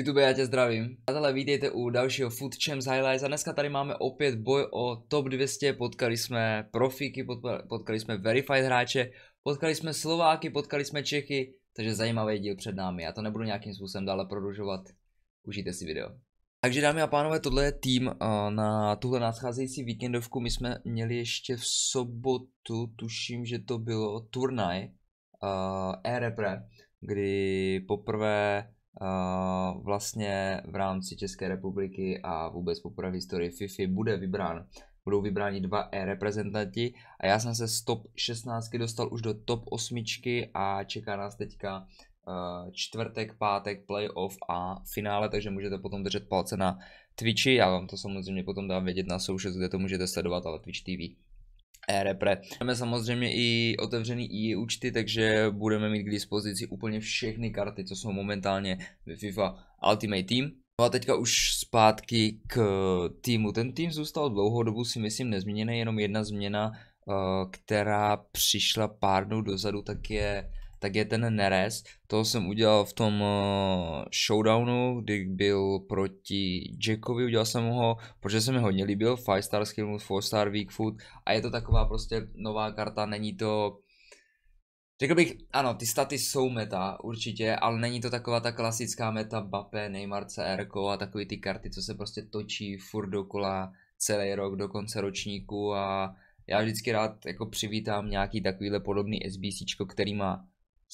YouTube, já tě zdravím. Přátelé, vítejte u dalšího Food Champs Highlights a dneska tady máme opět boj o top 200, potkali jsme profíky, potkali jsme verified hráče, potkali jsme Slováky, potkali jsme Čechy, takže zajímavý díl před námi, já to nebudu nějakým způsobem dále prodlužovat, užijte si video. Takže dámy a pánové, tohle je tým eh, na tuhle nadcházející víkendovku, my jsme měli ještě v sobotu, tuším, že to bylo turnaj uh, e kdy poprvé vlastně v rámci České republiky a vůbec poprvé v historii FIFA bude vybrán budou vybráni dva e-reprezentanti a já jsem se z top 16 dostal už do top 8 a čeká nás teďka eh, čtvrtek, pátek, playoff a finále, takže můžete potom držet palce na Twitchi, já vám to samozřejmě potom dám vědět na soušet, kde to můžete sledovat, ale Twitch TV e-repre. Máme samozřejmě i otevřený i účty, takže budeme mít k dispozici úplně všechny karty, co jsou momentálně ve FIFA Ultimate Team. No a teďka už zpátky k týmu. Ten tým zůstal dlouhodobu, dobu si myslím nezměněný, jenom jedna změna, e, která přišla pár dnů dozadu, tak je tak je ten neres. To jsem udělal v tom eh, showdownu, kdy byl proti Jackovi, udělal jsem ho, protože se mi hodně líbil, 5 star skill mood, 4 star weak food a je to taková prostě nová karta, není to Řekl bych, ano, ty staty jsou meta, určitě, ale není to taková ta klasická meta Bape, Neymar, CR a takový ty karty, co se prostě točí furt dokola celý rok do konce ročníku a já vždycky rád jako přivítám nějaký takovýhle podobný SBC, který má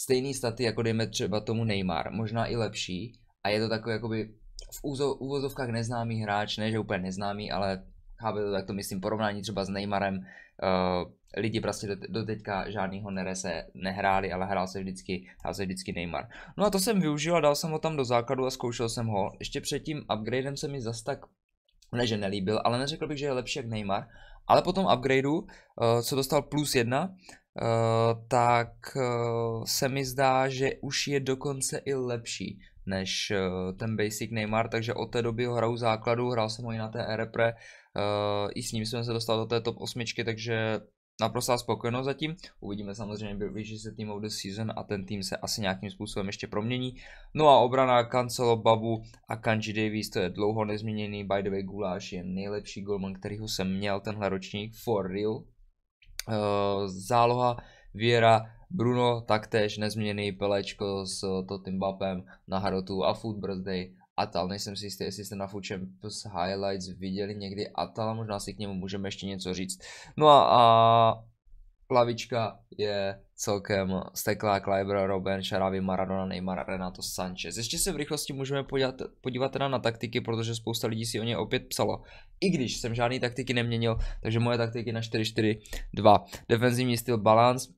stejný staty, jako dejme třeba tomu Neymar, možná i lepší. A je to takový jakoby v úvozovkách neznámý hráč, ne že úplně neznámý, ale chápete to, tak to myslím, porovnání třeba s Neymarem, uh, lidi prostě do, do teďka žádnýho nerese nehráli, ale hrál se vždycky, hrál se vždycky Neymar. No a to jsem využil a dal jsem ho tam do základu a zkoušel jsem ho. Ještě před tím upgradem se mi zas tak, ne že nelíbil, ale neřekl bych, že je lepší jak Neymar, ale potom upgradeu, uh, co dostal plus jedna, Eh, tak eh, se mi zdá, že už je dokonce i lepší než eh, ten Basic Neymar, takže od té doby ho hraju základu, hrál jsem ho i na té Erepre, i s ním jsem se dostal do té top 8, takže naprostá spokojenost zatím. Uvidíme samozřejmě, blíží se tým of the season a ten tým se asi nějakým způsobem ještě promění. No a obrana Cancelo, Babu a Kanji Davies, to je dlouho nezměněný. By the way, Guláš je nejlepší golman, kterýho jsem měl tenhle ročník, for real, Eh, záloha Viera Bruno taktéž nezměný pelečko s Totem Bapem na Harotu a Food Birthday Atal. Nejsem si jistý, jestli jste na Food Champs Highlights viděli někdy Atal, možná si k němu můžeme ještě něco říct. No a, a lavička je celkem Stekla, Kleiber, Robben, Šarávi, Maradona, Neymar, Renato Sanchez. Ještě se v rychlosti můžeme podívat, podívat teda na taktiky, protože spousta lidí si o ně opět psalo. I když jsem žádný taktiky neměnil, takže moje taktiky na 4-4-2. Defenzivní styl balance,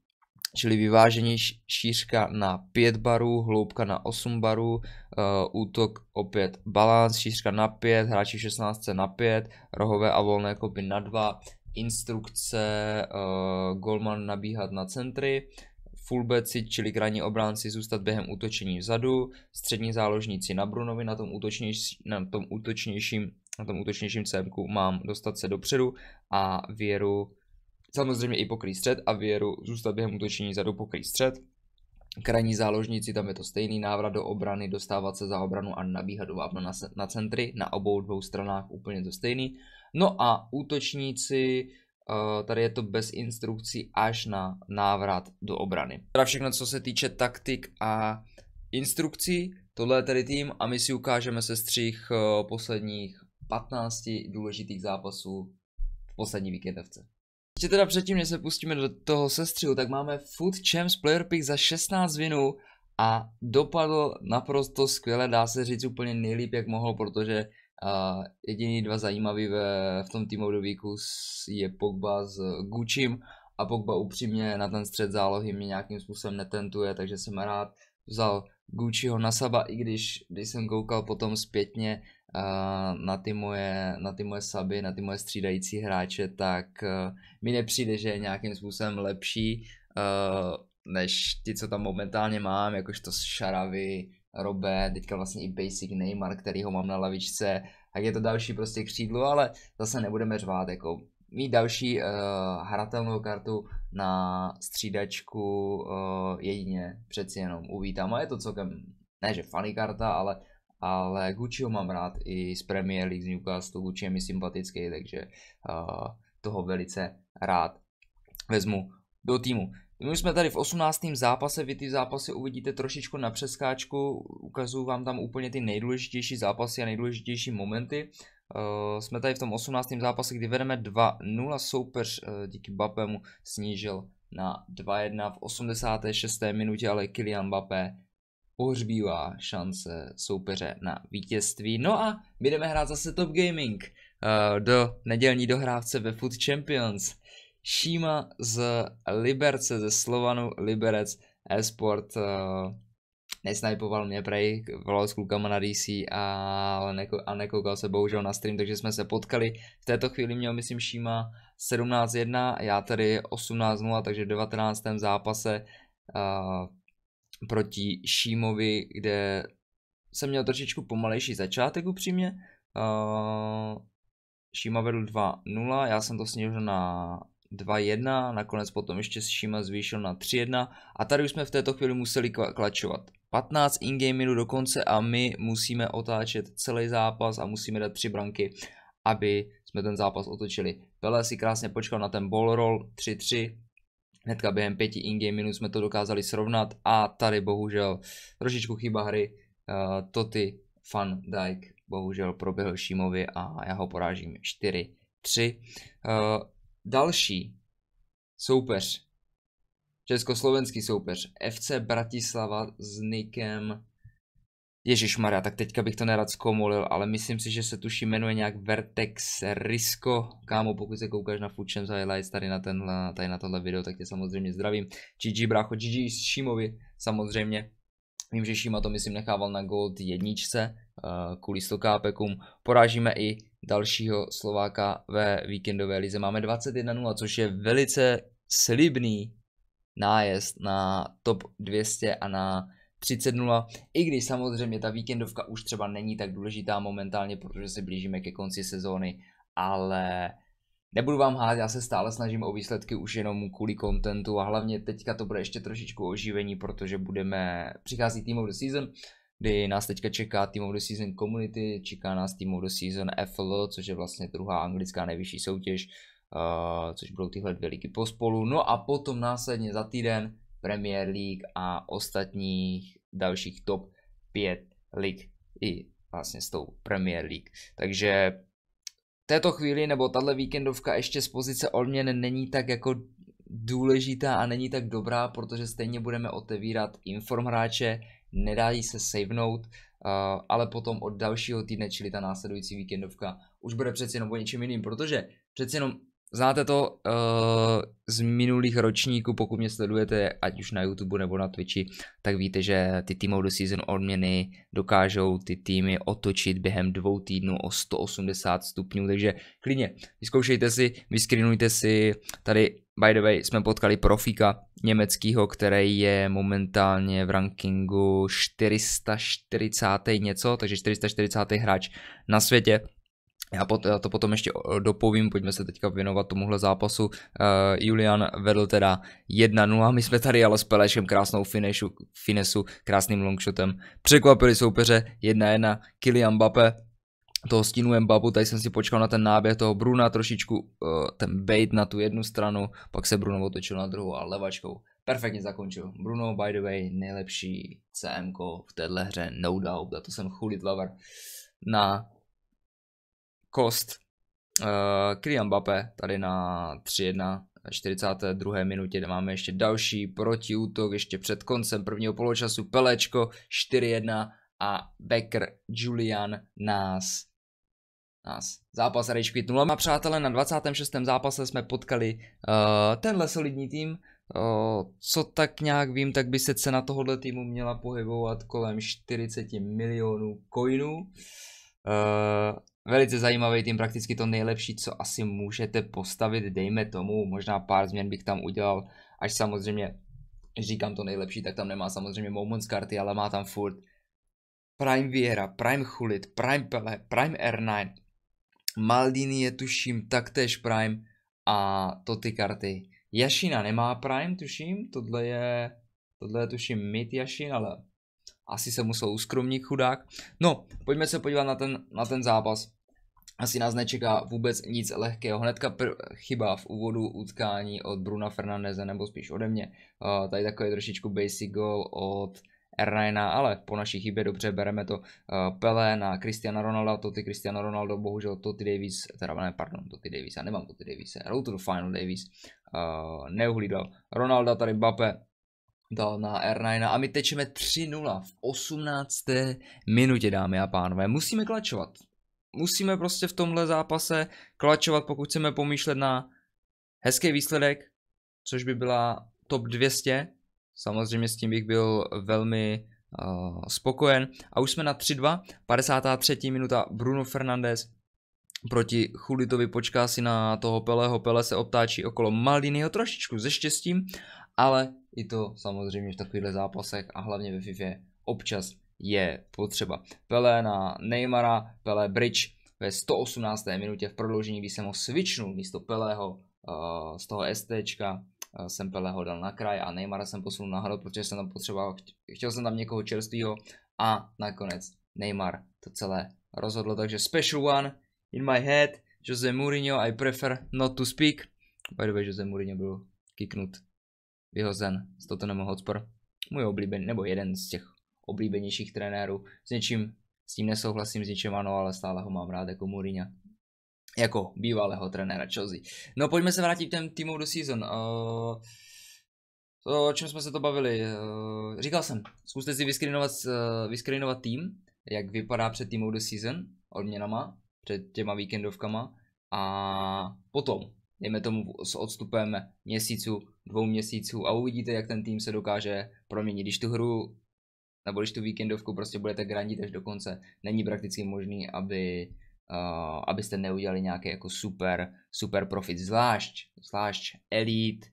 čili vyvážení šířka na 5 barů, hloubka na 8 barů, uh, útok opět balance, šířka na 5, hráči 16 na 5, rohové a volné kopy na 2, instrukce uh, eh, golman nabíhat na centry, fullbacki, čili krajní obránci, zůstat během útočení vzadu, střední záložníci na Brunovi, na tom, útočnější, na tom útočnějším na tom útočnějším CMku mám dostat se dopředu a věru samozřejmě i pokrý střed a věru zůstat během útočení vzadu pokrý střed. Krajní záložníci, tam je to stejný návrat do obrany, dostávat se za obranu a nabíhat do vápna na, na centry, na obou dvou stranách úplně to stejný. No a útočníci, eh, tady je to bez instrukcí až na návrat do obrany. Teda všechno, co se týče taktik a instrukcí, tohle je tady tým a my si ukážeme se střih eh, posledních 15 důležitých zápasů v poslední víkendovce. Ještě teda předtím, než se pustíme do toho sestřihu, tak máme Food Champs Player Pick za 16 vinů a dopadl naprosto skvěle, dá se říct úplně nejlíp, jak mohl, protože a jediný dva zajímavý ve, v tom týmovodobíku je Pogba s Gučim a Pogba upřímně na ten střed zálohy mě nějakým způsobem netentuje, takže jsem rád vzal Gucciho na Saba, i když, když jsem koukal potom zpětně uh, na, ty moje, na ty moje Saby, na ty moje střídající hráče, tak uh, mi nepřijde, že je nějakým způsobem lepší uh, než ti, co tam momentálně mám, jakožto Šaravy, Robe, teďka vlastně i Basic Neymar, který ho mám na lavičce, tak je to další prostě křídlo, ale zase nebudeme řvát, jako mít další uh, hratelnou kartu na střídačku uh, jedině přeci jenom uvítám a je to celkem, ne že funny karta, ale, ale ho mám rád i z Premier League z Newcastle, Gucci je mi sympatický, takže uh, toho velice rád vezmu do týmu. My jsme tady v 18. zápase, vy ty zápasy uvidíte trošičku na přeskáčku, ukazuju vám tam úplně ty nejdůležitější zápasy a nejdůležitější momenty. Uh, jsme tady v tom 18. zápase, kdy vedeme 2-0, soupeř uh, díky Bapemu snížil na 2-1 v 86. minutě, ale Kylian Mbappé pohřbívá šance soupeře na vítězství. No a my jdeme hrát zase Top Gaming uh, do nedělní dohrávce ve Food Champions. Šíma z Liberce, ze Slovanu Liberec Esport. Uh, nesnajpoval mě prej, volal s klukama na DC a, neko, a nekoukal se bohužel na stream, takže jsme se potkali. V této chvíli měl myslím Šíma 17-1, já tady 18-0, takže v 19. zápase uh, proti Šímovi, kde jsem měl trošičku pomalejší začátek upřímně. Uh, Šíma vedl 2-0, já jsem to snížil na 2-1, nakonec potom ještě Shima zvýšil na 3-1 a tady už jsme v této chvíli museli klačovat. 15 in-game minut dokonce a my musíme otáčet celý zápas a musíme dát 3 branky, aby jsme ten zápas otočili. Pele si krásně počkal na ten ball roll 3-3, hnedka během 5 in-game minut jsme to dokázali srovnat a tady bohužel trošičku chyba hry, uh, eh, Toty Van Dijk bohužel proběhl Shimovi a já ho porážím 4-3. Uh, Další soupeř, československý soupeř, FC Bratislava s nikem Ježíš Maria, tak teďka bych to nerad zkomolil, ale myslím si, že se tuší jmenuje nějak Vertex Risko. Kámo, pokud se koukáš na Fučem za highlights tady na, tenhle, tady na tohle video, tak tě samozřejmě zdravím. GG brácho, GG Šimovi, samozřejmě. Vím, že Šíma to myslím nechával na Gold jedničce eh, kvůli stokápekům. Porážíme i dalšího Slováka ve víkendové lize. Máme 21-0, což je velice slibný nájezd na top 200 a na 30-0, i když samozřejmě ta víkendovka už třeba není tak důležitá momentálně, protože se blížíme ke konci sezóny, ale Nebudu vám hádat, já se stále snažím o výsledky už jenom kvůli kontentu a hlavně teďka to bude ještě trošičku oživení, protože budeme, přichází Team of the Season, kdy nás teďka čeká Team of the Season Community, čeká nás Team of the Season FL, což je vlastně druhá anglická nejvyšší soutěž, uh, což budou tyhle dvě ligy pospolu. No a potom následně za týden Premier League a ostatních dalších top 5 lig i vlastně s tou Premier League. Takže této chvíli nebo tahle víkendovka ještě z pozice odměn není tak jako důležitá a není tak dobrá, protože stejně budeme otevírat inform hráče, nedá jí se savenout, eh, ale potom od dalšího týdne, čili ta následující víkendovka, už bude přeci jenom o něčem jiným, protože přeci jenom Znáte to uh, z minulých ročníků, pokud mě sledujete, ať už na YouTube nebo na Twitchi, tak víte, že ty Team of the Season odměny dokážou ty týmy otočit během dvou týdnů o 180 stupňů, takže klidně vyzkoušejte si, vyskrinujte si, tady by the way jsme potkali profíka německého, který je momentálně v rankingu 440 něco, takže 440 hráč na světě, já, pot, já to potom ještě eh, dopovím, pojďme se teďka věnovat tomuhle zápasu. Uh, Julian vedl teda 1-0, my jsme tady ale s Pelešem krásnou finishu, finesu, krásným longshotem. Překvapili soupeře 1-1, Kylian Mbappé toho stínu Mbappu, tady jsem si počkal na ten náběh toho Bruna, trošičku uh, ten bait na tu jednu stranu, pak se Bruno otočil na druhou a levačkou perfektně zakončil. Bruno, by the way, nejlepší CMK v téhle hře, no doubt, a to jsem chulit lover na Kost, uh, Kylian Mbappé tady na 3-1 42. minutě máme ještě další protiútok, ještě před koncem prvního poločasu Pelečko 4-1 a Becker Julian nás nás. Zápas Rage Quit 0. A přátelé, na 26. zápase jsme potkali uh, tenhle solidní tým. Uh, co tak nějak vím, tak by se cena tohohle týmu měla pohybovat kolem 40 milionů coinů. Uh, Velice zajímavý tým, prakticky to nejlepší, co asi můžete postavit, dejme tomu, možná pár změn bych tam udělal, až samozřejmě, říkám to nejlepší, tak tam nemá samozřejmě Moments karty, ale má tam furt Prime Viera, Prime Chulit, Prime Pele, Prime R9, Maldini je tuším taktéž Prime a to ty karty. Jašina nemá Prime, tuším, tohle je, tohle je tuším Mid Jašin, ale asi se musel uskromnit chudák. No, pojďme se podívat na ten, na ten zápas. Asi nás nečeká vůbec nic lehkého. Hnedka pr- chyba v úvodu utkání od Bruna Fernandeze, nebo spíš ode mě. Uh, tady takový trošičku basic goal od Ernaina, ale po naší chybě dobře bereme to uh, Pele na Cristiano Ronaldo, ty Cristiano Ronaldo, bohužel ty Davis, teda ne, pardon, ty Davis, já nemám ty Davis, Road to the Final Davis, uh, neuhlídal. Ronaldo tady Bape, dal na R9 a my tečeme 3-0 v 18. minutě, dámy a pánové. Musíme klačovat. Musíme prostě v tomhle zápase klačovat, pokud chceme pomýšlet na hezký výsledek, což by byla top 200. Samozřejmě s tím bych byl velmi uh, spokojen. A už jsme na 3-2, 53. minuta Bruno Fernandez proti Chulitovi počká si na toho Pelého, Pele se obtáčí okolo Maldinyho trošičku ze štěstím ale i to samozřejmě v takovýchhle zápasech a hlavně ve FIFA občas je potřeba. Pele na Neymara, Pele Bridge ve 118. minutě v prodloužení, kdy jsem ho switchnul místo Pelého uh, z toho STčka, uh, eh, jsem Peleho dal na kraj a Neymara jsem posunul nahoru, protože jsem tam potřeboval, chtěl jsem tam někoho čerstvého a nakonec Neymar to celé rozhodlo, takže special one in my head, Jose Mourinho, I prefer not to speak. By the way, Jose Mourinho byl kiknut vyhozen z Tottenhamu Hotspur. Můj oblíbený, nebo jeden z těch oblíbenějších trenérů. S něčím, s tím nesouhlasím, s něčím ano, ale stále ho mám rád jako Mourinho. Jako bývalého trenéra Chelsea. No pojďme se vrátit k těm týmům do season. Uh, to, o čem jsme se to bavili. Uh, říkal jsem, zkuste si vyskrinovat, uh, eh, vyskrinovat tým, jak vypadá před týmou do season, odměnama, před těma víkendovkama a potom, dejme tomu s odstupem měsíců, dvou měsíců a uvidíte, jak ten tým se dokáže proměnit. Když tu hru nebo když tu víkendovku prostě budete grandit až do konce, není prakticky možný, aby, uh, abyste neudělali nějaký jako super, super profit, zvlášť, zvlášť Elite,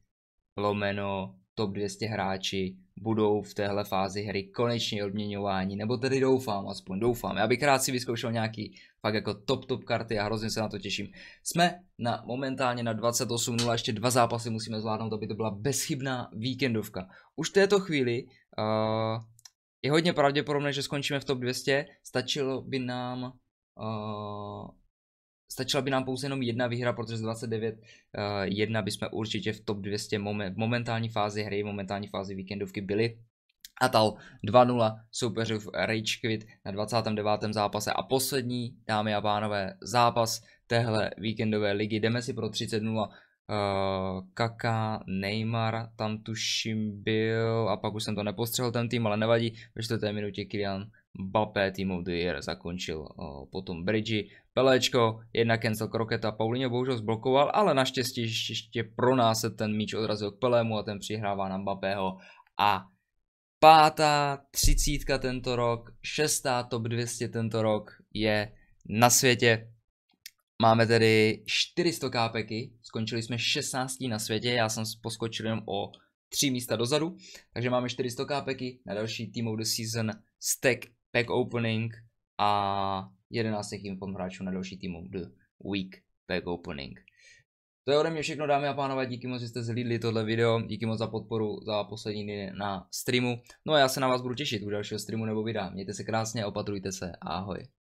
lomeno top 200 hráči budou v téhle fázi hry konečně odměňování, nebo tedy doufám, aspoň doufám. Já bych rád si vyzkoušel nějaký fakt jako top top karty a hrozně se na to těším. Jsme na momentálně na 28.0, ještě dva zápasy musíme zvládnout, aby to byla bezchybná víkendovka. Už v této chvíli uh, je hodně pravděpodobné, že skončíme v top 200, stačilo by nám uh, Stačila by nám pouze jenom jedna výhra, protože z 29 uh, eh, jedna jsme určitě v top 200 momen, momentální fázi hry, momentální fázi víkendovky byli. A tal 2-0 v Rage Quit na 29. zápase a poslední, dámy a pánové, zápas téhle víkendové ligy. Jdeme si pro 30-0 Uh, eh, Kaka, Neymar, tam tuším byl a pak už jsem to nepostřehl ten tým, ale nevadí, ve čtvrté minutě Kylian Team of The Year zakončil eh, potom Bridži. Pelečko, jedna cancel kroketa, Paulinho bohužel zblokoval, ale naštěstí ještě pro nás se ten míč odrazil k Pelému a ten přihrává na Bapého. A pátá třicítka tento rok, šestá top 200 tento rok je na světě. Máme tedy 400 kápeky, skončili jsme 16 na světě, já jsem poskočil jenom o tři místa dozadu, takže máme 400 kápeky na další Team of the Season Stack pack opening a 11 inform hráčů na další týmu The Week pack opening. To je ode mě všechno, dámy a pánové, díky moc, že jste zhlídli tohle video, díky moc za podporu za poslední dny na streamu. No a já se na vás budu těšit u dalšího streamu nebo videa. Mějte se krásně, opatrujte se, ahoj.